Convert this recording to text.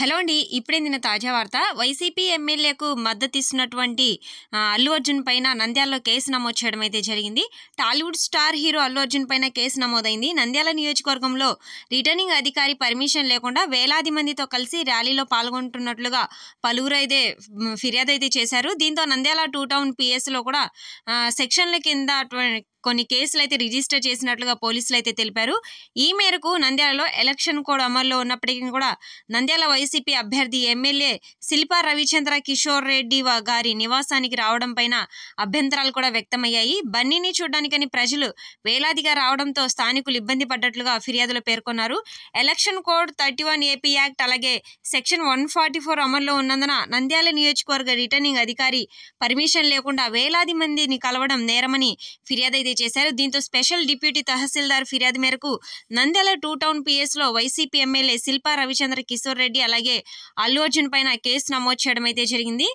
hello అండి ఇప్పుడే నిన్న తాజా వార్త వైసీపీ ఎమ్మెల్యేకు మద్దతు ఇస్తున్నటువంటి అల్లు అర్జున్ పైన నంద్యాలలో కేసు నమోదు చేయడం అయితే జరిగింది Tollywood star hero Allu Arjun పైన కేసు నమోదైంది నంద్యాల నియోజకవర్గంలో రిటర్నింగ్ అధికారి పర్మిషన్ లేకుండా వేలాది మందితో కలిసి ర్యాలీలో పాల్గొంటున్నట్లుగా పలువురు అయితే ఫిర్యాదు అయితే చేశారు దీంతో నంద్యాల టూ టౌన్ పిఎస్లో కూడా సెక్షన్ల కింద కొన్ని కేసులు అయితే రిజిస్టర్ చేసినట్లుగా పోలీసులు అయితే తెలిపారు ఈ మేరకు నంద్యాలలో ఎలక్షన్ కోడ్ అమల్లో ఉన్నప్పటికీ కూడా నంద్యాల వైసీపీ అభ్యర్థి ఎమ్మెల్యే శిల్పా రవిచంద్ర కిషోర్ రెడ్డి గారి నివాసానికి రావడం పైన అభ్యంతరాలు కూడా వ్యక్తమయ్యాయి బన్నీని చూడడానికని ప్రజలు వేలాదిగా రావడంతో స్థానికులు ఇబ్బంది పడ్డట్లుగా ఫిర్యాదులు పేర్కొన్నారు election code thirty one AP act అలాగే సెక్షన్ వన్ ఫార్టీ ఫోర్ అమల్లో ఉన్నందున నంద్యాల నియోజకవర్గ రిటర్నింగ్ అధికారి పర్మిషన్ లేకుండా వేలాది మందిని కలవడం నేరమని ఫిర్యాదు చేశారు దీంతో స్పెషల్ డిప్యూటీ తహసీల్దార్ ఫిర్యాదు మేరకు నంద్యాల టూ టౌన్ పిఎస్లో వైసీపీ ఎమ్మెల్యే శిల్పా రవిచంద్ర కిషోర్ రెడ్డి అలాగే అల్లు అర్జున్ పైన కేసు నమోదు చేయడం అయితే జరిగింది